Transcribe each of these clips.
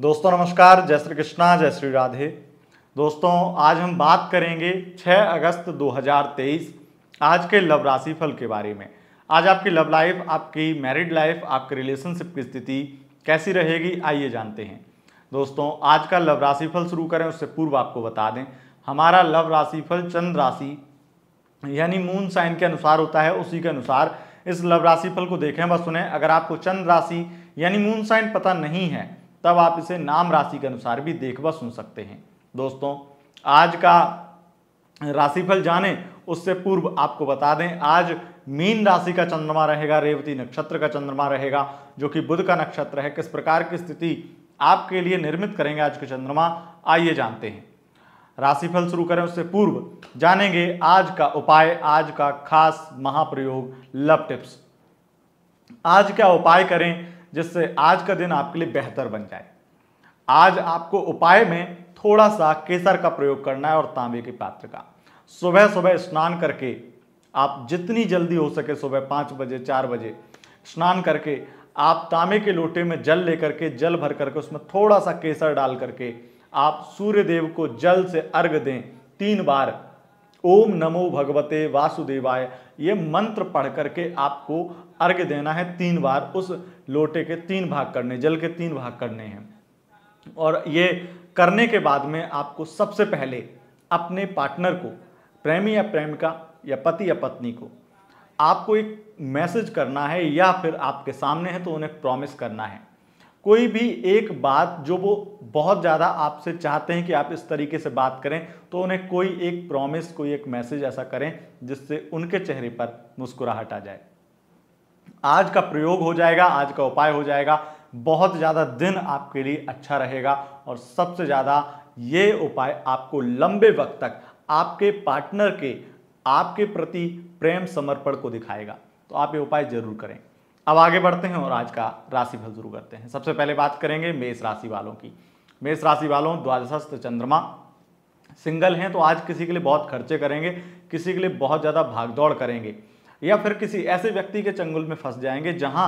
दोस्तों नमस्कार जय श्री कृष्णा जय श्री राधे दोस्तों आज हम बात करेंगे 6 अगस्त 2023 आज के लव राशि फल के बारे में आज आपकी लव लाइफ आपकी मैरिड लाइफ आपके रिलेशनशिप की स्थिति कैसी रहेगी आइए जानते हैं दोस्तों आज का लव राशि फल शुरू करें उससे पूर्व आपको बता दें हमारा लव राशि फल चंद्र राशि यानी मून साइन के अनुसार होता है उसी के अनुसार इस लव राशिफल को देखें बस सुने अगर आपको चंद्र राशि यानी मून साइन पता नहीं है तब आप इसे नाम राशि के अनुसार भी देख व सुन सकते हैं दोस्तों आज का राशिफल जाने उससे पूर्व आपको बता दें आज मीन राशि का चंद्रमा रहेगा रेवती नक्षत्र का चंद्रमा रहेगा जो कि बुध का नक्षत्र है किस प्रकार की स्थिति आपके लिए निर्मित करेंगे आज के चंद्रमा आइए जानते हैं राशिफल शुरू करें उससे पूर्व जानेंगे आज का उपाय आज का खास महाप्रयोग लव टिप्स आज क्या उपाय करें जिससे आज का दिन आपके लिए बेहतर बन जाए आज आपको उपाय में थोड़ा सा केसर का प्रयोग करना है और तांबे के पात्र का सुबह सुबह स्नान करके आप जितनी जल्दी हो सके सुबह पाँच बजे चार बजे स्नान करके आप तांबे के लोटे में जल लेकर के जल भर करके उसमें थोड़ा सा केसर डाल करके आप सूर्य देव को जल से अर्घ दें तीन बार ओम नमो भगवते वासुदेवाय ये मंत्र पढ़ करके आपको अर्घ देना है तीन बार उस लोटे के तीन भाग करने जल के तीन भाग करने हैं और ये करने के बाद में आपको सबसे पहले अपने पार्टनर को प्रेमी या प्रेमिका या पति या पत्नी को आपको एक मैसेज करना है या फिर आपके सामने है तो उन्हें प्रॉमिस करना है कोई भी एक बात जो वो बहुत ज़्यादा आपसे चाहते हैं कि आप इस तरीके से बात करें तो उन्हें कोई एक प्रॉमिस कोई एक मैसेज ऐसा करें जिससे उनके चेहरे पर मुस्कुराहट आ जाए आज का प्रयोग हो जाएगा आज का उपाय हो जाएगा बहुत ज़्यादा दिन आपके लिए अच्छा रहेगा और सबसे ज़्यादा ये उपाय आपको लंबे वक्त तक आपके पार्टनर के आपके प्रति प्रेम समर्पण को दिखाएगा तो आप ये उपाय जरूर करें अब आगे बढ़ते हैं और आज का राशिफल शुरू करते हैं सबसे पहले बात करेंगे मेष राशि वालों की मेष राशि वालों द्वादशस्थ चंद्रमा सिंगल हैं तो आज किसी के लिए बहुत खर्चे करेंगे किसी के लिए बहुत ज़्यादा भागदौड़ करेंगे या फिर किसी ऐसे व्यक्ति के चंगुल में फंस जाएंगे जहाँ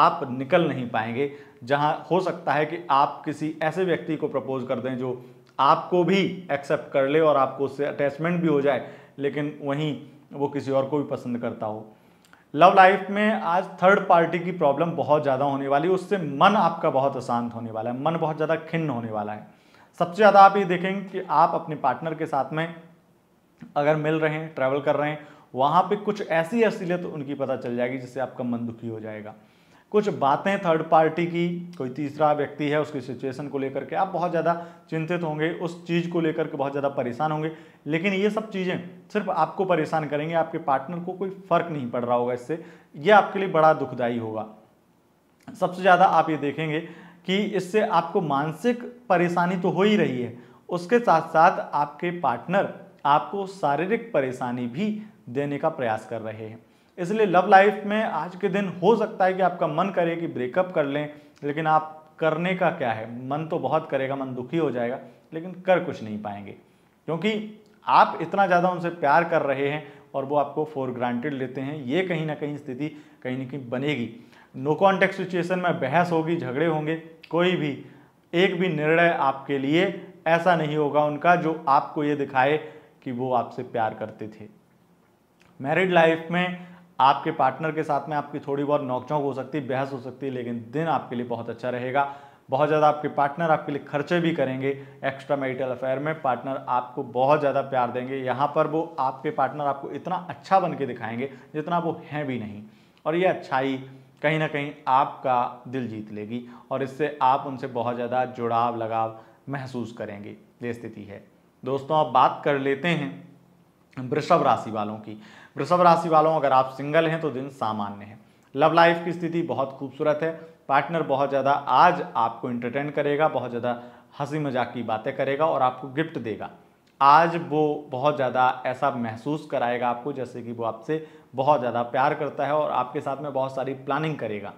आप निकल नहीं पाएंगे जहाँ हो सकता है कि आप किसी ऐसे व्यक्ति को प्रपोज कर दें जो आपको भी एक्सेप्ट कर ले और आपको उससे अटैचमेंट भी हो जाए लेकिन वहीं वो किसी और को भी पसंद करता हो लव लाइफ में आज थर्ड पार्टी की प्रॉब्लम बहुत ज़्यादा होने वाली है उससे मन आपका बहुत अशांत होने वाला है मन बहुत ज़्यादा खिन्न होने वाला है सबसे ज़्यादा आप ये देखेंगे कि आप अपने पार्टनर के साथ में अगर मिल रहे हैं ट्रैवल कर रहे हैं वहाँ पे कुछ ऐसी असलियत तो उनकी पता चल जाएगी जिससे आपका मन दुखी हो जाएगा कुछ बातें थर्ड पार्टी की कोई तीसरा व्यक्ति है उसकी सिचुएशन को लेकर के आप बहुत ज़्यादा चिंतित होंगे उस चीज़ को लेकर के बहुत ज़्यादा परेशान होंगे लेकिन ये सब चीज़ें सिर्फ आपको परेशान करेंगे आपके पार्टनर को कोई फ़र्क नहीं पड़ रहा होगा इससे ये आपके लिए बड़ा दुखदायी होगा सबसे ज़्यादा आप ये देखेंगे कि इससे आपको मानसिक परेशानी तो हो ही रही है उसके साथ साथ आपके पार्टनर आपको शारीरिक परेशानी भी देने का प्रयास कर रहे हैं इसलिए लव लाइफ में आज के दिन हो सकता है कि आपका मन करे कि ब्रेकअप कर लें लेकिन आप करने का क्या है मन तो बहुत करेगा मन दुखी हो जाएगा लेकिन कर कुछ नहीं पाएंगे क्योंकि आप इतना ज़्यादा उनसे प्यार कर रहे हैं और वो आपको फॉर ग्रांटेड लेते हैं ये कहीं ना कहीं स्थिति कहीं ना कहीं बनेगी नो कॉन्टेक्ट सिचुएशन में बहस होगी झगड़े होंगे कोई भी एक भी निर्णय आपके लिए ऐसा नहीं होगा उनका जो आपको ये दिखाए कि वो आपसे प्यार करते थे मैरिड लाइफ में आपके पार्टनर के साथ में आपकी थोड़ी बहुत नोकझोंक हो सकती है बहस हो सकती है लेकिन दिन आपके लिए बहुत अच्छा रहेगा बहुत ज़्यादा आपके पार्टनर आपके लिए खर्चे भी करेंगे एक्स्ट्रा मैरिटल अफेयर में पार्टनर आपको बहुत ज़्यादा प्यार देंगे यहाँ पर वो आपके पार्टनर आपको इतना अच्छा बन के दिखाएंगे जितना वो हैं भी नहीं और ये अच्छाई कहीं ना कहीं आपका दिल जीत लेगी और इससे आप उनसे बहुत ज़्यादा जुड़ाव लगाव महसूस करेंगे ये स्थिति है दोस्तों आप बात कर लेते हैं वृषभ राशि वालों की वृषभ राशि वालों अगर आप सिंगल हैं तो दिन सामान्य है लव लाइफ की स्थिति बहुत खूबसूरत है पार्टनर बहुत ज़्यादा आज आपको इंटरटेन करेगा बहुत ज़्यादा हंसी मजाक की बातें करेगा और आपको गिफ्ट देगा आज वो बहुत ज़्यादा ऐसा महसूस कराएगा आपको जैसे कि वो आपसे बहुत ज़्यादा प्यार करता है और आपके साथ में बहुत सारी प्लानिंग करेगा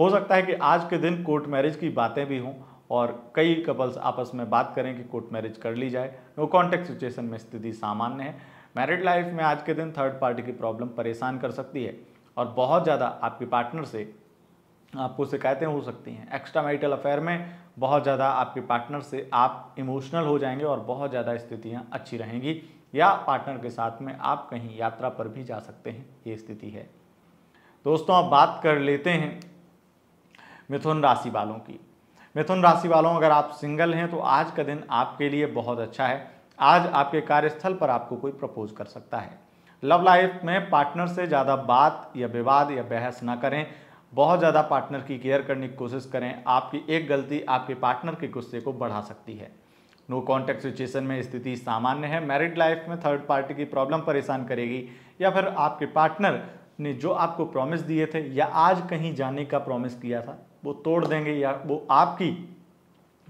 हो सकता है कि आज के दिन कोर्ट मैरिज की बातें भी हों और कई कपल्स आपस में बात करें कि कोर्ट मैरिज कर ली जाए नो कॉन्टेक्ट सिचुएशन में स्थिति सामान्य है मैरिड लाइफ में आज के दिन थर्ड पार्टी की प्रॉब्लम परेशान कर सकती है और बहुत ज़्यादा आपके पार्टनर से आपको शिकायतें हो सकती हैं एक्स्ट्रा मैरिटल अफेयर में बहुत ज़्यादा आपके पार्टनर से आप इमोशनल हो जाएंगे और बहुत ज़्यादा स्थितियाँ अच्छी रहेंगी या पार्टनर के साथ में आप कहीं यात्रा पर भी जा सकते हैं ये स्थिति है दोस्तों अब बात कर लेते हैं मिथुन राशि वालों की मिथुन राशि वालों अगर आप सिंगल हैं तो आज का दिन आपके लिए बहुत अच्छा है आज आपके कार्यस्थल पर आपको कोई प्रपोज कर सकता है लव लाइफ में पार्टनर से ज़्यादा बात या विवाद या बहस ना करें बहुत ज़्यादा पार्टनर की केयर करने की कोशिश करें आपकी एक गलती आपके पार्टनर के गुस्से को बढ़ा सकती है नो कॉन्टैक्ट सिचुएशन में स्थिति सामान्य है मैरिड लाइफ में थर्ड पार्टी की प्रॉब्लम परेशान करेगी या फिर आपके पार्टनर ने जो आपको प्रॉमिस दिए थे या आज कहीं जाने का प्रॉमिस किया था वो तोड़ देंगे या वो आपकी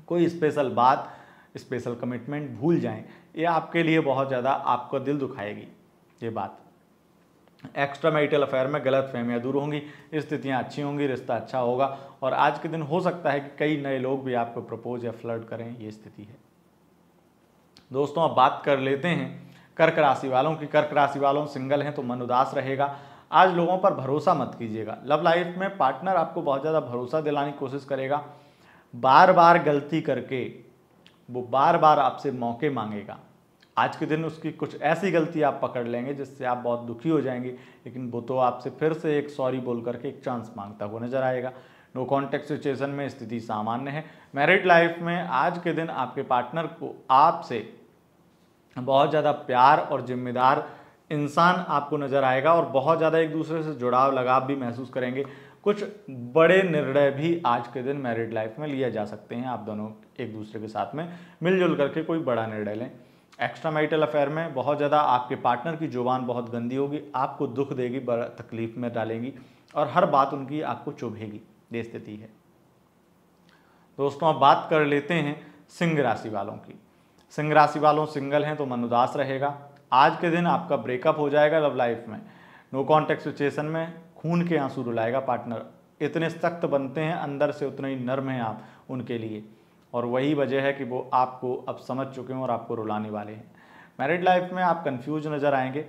कोई स्पेशल बात स्पेशल कमिटमेंट भूल जाएं ये आपके लिए बहुत ज़्यादा आपका दिल दुखाएगी ये बात एक्स्ट्रा मैरिटल अफेयर में गलत फहमियाँ दूर होंगी स्थितियाँ अच्छी होंगी रिश्ता अच्छा होगा और आज के दिन हो सकता है कि कई नए लोग भी आपको प्रपोज या फ्लर्ट करें ये स्थिति है दोस्तों अब बात कर लेते हैं कर्क राशि वालों की कर्क राशि वालों सिंगल हैं तो मन उदास रहेगा आज लोगों पर भरोसा मत कीजिएगा लव लाइफ में पार्टनर आपको बहुत ज़्यादा भरोसा दिलाने की कोशिश करेगा बार बार गलती करके वो बार बार आपसे मौके मांगेगा आज के दिन उसकी कुछ ऐसी गलती आप पकड़ लेंगे जिससे आप बहुत दुखी हो जाएंगे लेकिन वो तो आपसे फिर से एक सॉरी बोल करके एक चांस मांगता हुआ नजर आएगा नो कॉन्टेक्ट सिचुएशन में स्थिति सामान्य है मैरिड लाइफ में आज के दिन आपके पार्टनर को आपसे बहुत ज़्यादा प्यार और जिम्मेदार इंसान आपको नज़र आएगा और बहुत ज़्यादा एक दूसरे से जुड़ाव लगाव भी महसूस करेंगे कुछ बड़े निर्णय भी आज के दिन मैरिड लाइफ में लिए जा सकते हैं आप दोनों एक दूसरे के साथ में मिलजुल करके कोई बड़ा निर्णय लें एक्स्ट्रा मैरिटल अफेयर में बहुत ज़्यादा आपके पार्टनर की जुबान बहुत गंदी होगी आपको दुख देगी बड़ा तकलीफ में डालेंगी और हर बात उनकी आपको चुभेगी ये स्थिति है दोस्तों अब बात कर लेते हैं सिंह राशि वालों की सिंह राशि वालों सिंगल हैं तो मन उदास रहेगा आज के दिन आपका ब्रेकअप हो जाएगा लव लाइफ में नो कॉन्टेक्ट सिचुएशन में खून के आंसू रुलाएगा पार्टनर इतने सख्त बनते हैं अंदर से उतने ही नर्म हैं आप उनके लिए और वही वजह है कि वो आपको अब समझ चुके हैं और आपको रुलाने वाले हैं मैरिड लाइफ में आप कंफ्यूज नज़र आएंगे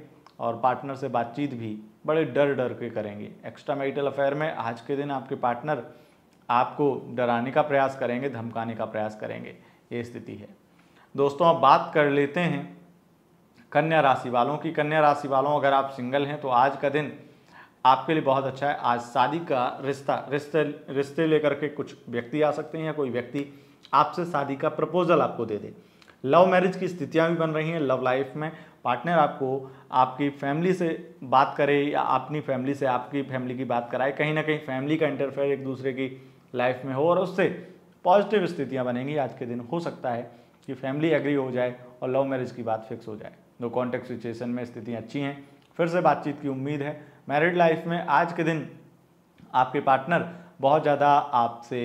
और पार्टनर से बातचीत भी बड़े डर डर के करेंगे एक्स्ट्रा मैरिटल अफेयर में आज के दिन आपके पार्टनर आपको डराने का प्रयास करेंगे धमकाने का प्रयास करेंगे ये स्थिति है दोस्तों अब बात कर लेते हैं कन्या राशि वालों की कन्या राशि वालों अगर आप सिंगल हैं तो आज का दिन आपके लिए बहुत अच्छा है आज शादी का रिश्ता रिश्ते रिश्ते लेकर के कुछ व्यक्ति आ सकते हैं या कोई व्यक्ति आपसे शादी का प्रपोजल आपको दे दे लव मैरिज की स्थितियाँ भी बन रही हैं लव लाइफ में पार्टनर आपको आपकी फैमिली से बात करे या अपनी फैमिली से आपकी फैमिली की बात कराए कहीं ना कहीं फैमिली का इंटरफेयर एक दूसरे की लाइफ में हो और उससे पॉजिटिव स्थितियाँ बनेंगी आज के दिन हो सकता है कि फैमिली एग्री हो जाए और लव मैरिज की बात फिक्स हो जाए दो कॉन्टेक्ट सिचुएशन में स्थितियाँ अच्छी हैं फिर से बातचीत की उम्मीद है मैरिड लाइफ में आज के दिन आपके पार्टनर बहुत ज़्यादा आपसे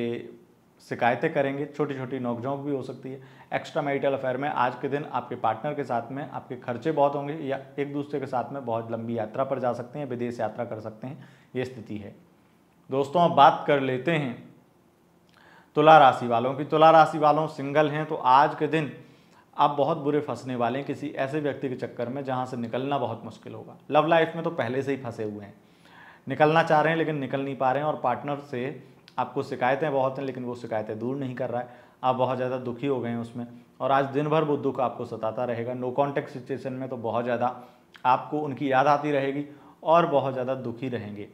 शिकायतें करेंगे छोटी छोटी नोकझोंक भी हो सकती है एक्स्ट्रा मैरिटल अफेयर में आज के दिन आपके पार्टनर के साथ में आपके खर्चे बहुत होंगे या एक दूसरे के साथ में बहुत लंबी यात्रा पर जा सकते हैं विदेश यात्रा कर सकते हैं ये स्थिति है दोस्तों अब बात कर लेते हैं तुला राशि वालों की तुला राशि वालों सिंगल हैं तो आज के दिन आप बहुत बुरे फंसने वाले हैं किसी ऐसे व्यक्ति के चक्कर में जहाँ से निकलना बहुत मुश्किल होगा लव लाइफ में तो पहले से ही फंसे हुए हैं निकलना चाह रहे हैं लेकिन निकल नहीं पा रहे हैं और पार्टनर से आपको शिकायतें बहुत हैं लेकिन वो शिकायतें दूर नहीं कर रहा है आप बहुत ज़्यादा दुखी हो गए हैं उसमें और आज दिन भर वो दुख आपको सताता रहेगा नो कॉन्टेक्ट सिचुएशन में तो बहुत ज़्यादा आपको उनकी याद आती रहेगी और बहुत ज़्यादा दुखी रहेंगे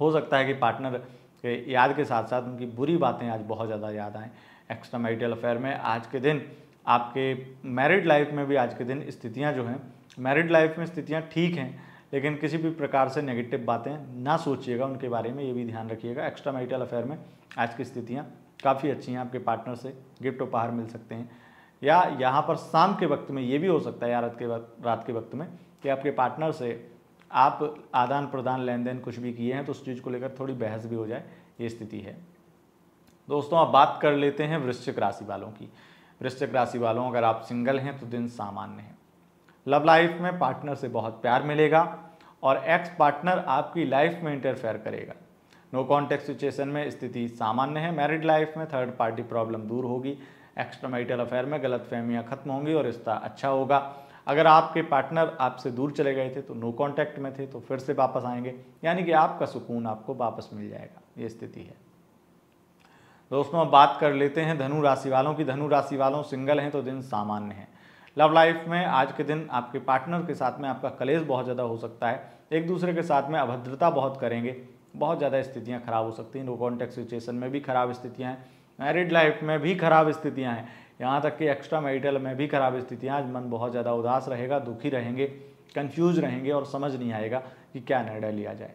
हो सकता है कि पार्टनर के याद के साथ साथ उनकी बुरी बातें आज बहुत ज़्यादा याद आएँ एक्स्ट्रा मैरिटल अफेयर में आज के दिन आपके मैरिड लाइफ में भी आज के दिन स्थितियाँ जो हैं मैरिड लाइफ में स्थितियाँ ठीक हैं लेकिन किसी भी प्रकार से नेगेटिव बातें ना सोचिएगा उनके बारे में ये भी ध्यान रखिएगा एक्स्ट्रा मैरिटल अफेयर में आज की स्थितियाँ काफ़ी अच्छी हैं आपके पार्टनर से गिफ्ट उपहार मिल सकते हैं या यहाँ पर शाम के वक्त में ये भी हो सकता है या रात के वक्त रात के वक्त में कि आपके पार्टनर से आप आदान प्रदान लेन देन कुछ भी किए हैं तो उस चीज़ को लेकर थोड़ी बहस भी हो जाए ये स्थिति है दोस्तों अब बात कर लेते हैं वृश्चिक राशि वालों की वृश्चिक राशि वालों अगर आप सिंगल हैं तो दिन सामान्य है लव लाइफ में पार्टनर से बहुत प्यार मिलेगा और एक्स पार्टनर आपकी लाइफ में इंटरफेयर करेगा नो कॉन्टेक्ट सिचुएशन में स्थिति सामान्य है मैरिड लाइफ में थर्ड पार्टी प्रॉब्लम दूर होगी एक्स्ट्रा मैरिटल अफेयर में गलत फहमियाँ खत्म होंगी और रिश्ता अच्छा होगा अगर आपके पार्टनर आपसे दूर चले गए थे तो नो कॉन्टैक्ट में थे तो फिर से वापस आएंगे यानी कि आपका सुकून आपको वापस मिल जाएगा ये स्थिति है दोस्तों अब बात कर लेते हैं धनु राशि वालों की धनु राशि वालों सिंगल हैं तो दिन सामान्य है लव लाइफ में आज के दिन आपके पार्टनर के साथ में आपका कलेश बहुत ज़्यादा हो सकता है एक दूसरे के साथ में अभद्रता बहुत करेंगे बहुत ज़्यादा स्थितियाँ खराब हो सकती हैं नो कॉन्टैक्ट सिचुएशन में भी खराब स्थितियाँ हैं मैरिड लाइफ में भी खराब स्थितियाँ हैं यहाँ तक कि एक्स्ट्रा मैरिटल में भी खराब स्थितियाँ आज मन बहुत ज़्यादा उदास रहेगा दुखी रहेंगे कन्फ्यूज रहेंगे और समझ नहीं आएगा कि क्या निर्णय लिया जाए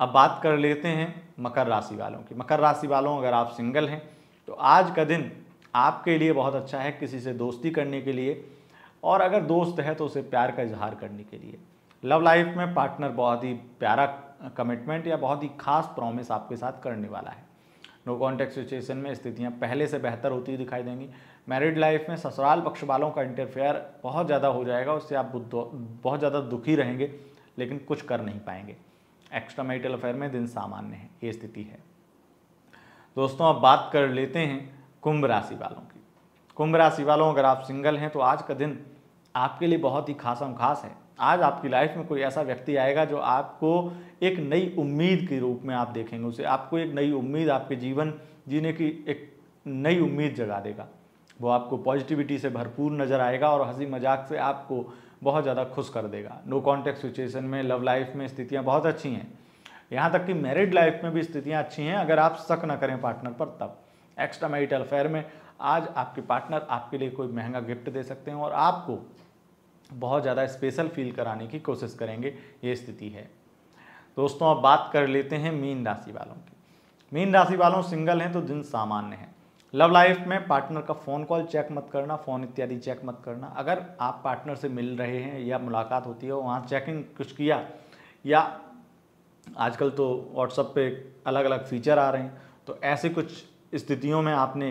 अब बात कर लेते हैं मकर राशि वालों की मकर राशि वालों अगर आप सिंगल हैं तो आज का दिन आपके लिए बहुत अच्छा है किसी से दोस्ती करने के लिए और अगर दोस्त है तो उसे प्यार का इजहार करने के लिए लव लाइफ में पार्टनर बहुत ही प्यारा कमिटमेंट या बहुत ही खास प्रॉमिस आपके साथ करने वाला है नो कॉन्टेक्ट सिचुएशन में स्थितियाँ पहले से बेहतर होती हुई दिखाई देंगी मैरिड लाइफ में ससुराल पक्ष वालों का इंटरफेयर बहुत ज़्यादा हो जाएगा उससे आप बहुत ज़्यादा दुखी रहेंगे लेकिन कुछ कर नहीं पाएंगे एक्स्ट्रा मैरिटल अफेयर में दिन सामान्य है ये स्थिति है दोस्तों अब बात कर लेते हैं कुंभ राशि वालों की कुंभ राशि वालों अगर आप सिंगल हैं तो आज का दिन आपके लिए बहुत ही खासम खास है आज आपकी लाइफ में कोई ऐसा व्यक्ति आएगा जो आपको एक नई उम्मीद के रूप में आप देखेंगे उसे आपको एक नई उम्मीद आपके जीवन जीने की एक नई उम्मीद जगा देगा वो आपको पॉजिटिविटी से भरपूर नज़र आएगा और हंसी मजाक से आपको बहुत ज़्यादा खुश कर देगा नो कॉन्टैक्ट सिचुएशन में लव लाइफ में स्थितियाँ बहुत अच्छी हैं यहाँ तक कि मैरिड लाइफ में भी स्थितियाँ अच्छी हैं अगर आप शक ना करें पार्टनर पर तब एक्स्ट्रा मैरिटल अफेयर में आज आपके पार्टनर आपके लिए कोई महंगा गिफ्ट दे सकते हैं और आपको बहुत ज़्यादा स्पेशल फील कराने की कोशिश करेंगे ये स्थिति है दोस्तों अब बात कर लेते हैं मीन राशि वालों की मीन राशि वालों सिंगल हैं तो दिन सामान्य हैं लव लाइफ में पार्टनर का फ़ोन कॉल चेक मत करना फ़ोन इत्यादि चेक मत करना अगर आप पार्टनर से मिल रहे हैं या मुलाकात होती है वहाँ चेकिंग कुछ किया या आजकल तो व्हाट्सअप पे अलग अलग फीचर आ रहे हैं तो ऐसे कुछ स्थितियों में आपने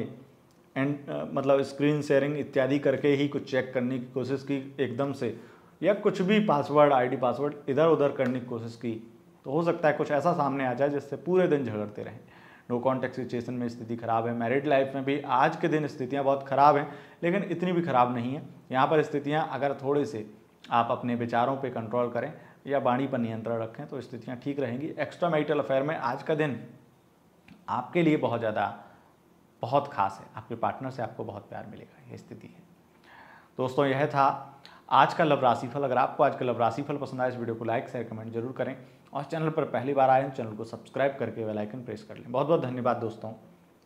एंड मतलब स्क्रीन शेयरिंग इत्यादि करके ही कुछ चेक करने की कोशिश की एकदम से या कुछ भी पासवर्ड आईडी पासवर्ड इधर उधर करने की कोशिश की तो हो सकता है कुछ ऐसा सामने आ जाए जिससे पूरे दिन झगड़ते रहें नो कॉन्टैक्ट सिचुएशन में स्थिति खराब है मैरिड लाइफ में भी आज के दिन स्थितियाँ बहुत ख़राब हैं लेकिन इतनी भी खराब नहीं है यहाँ पर स्थितियाँ अगर थोड़े से आप अपने विचारों पर कंट्रोल करें या वाणी पर नियंत्रण रखें तो स्थितियाँ ठीक रहेंगी एक्स्ट्रा मैरिटल अफेयर में आज का दिन आपके लिए बहुत ज़्यादा बहुत खास है आपके पार्टनर से आपको बहुत प्यार मिलेगा ये स्थिति है दोस्तों यह था आज का लव राशिफल अगर आपको आज का लव राशिफल पसंद आए इस वीडियो को लाइक शेयर कमेंट जरूर करें और चैनल पर पहली बार आए हैं चैनल को सब्सक्राइब करके वेलाइकन प्रेस कर लें बहुत बहुत धन्यवाद दोस्तों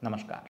नमस्कार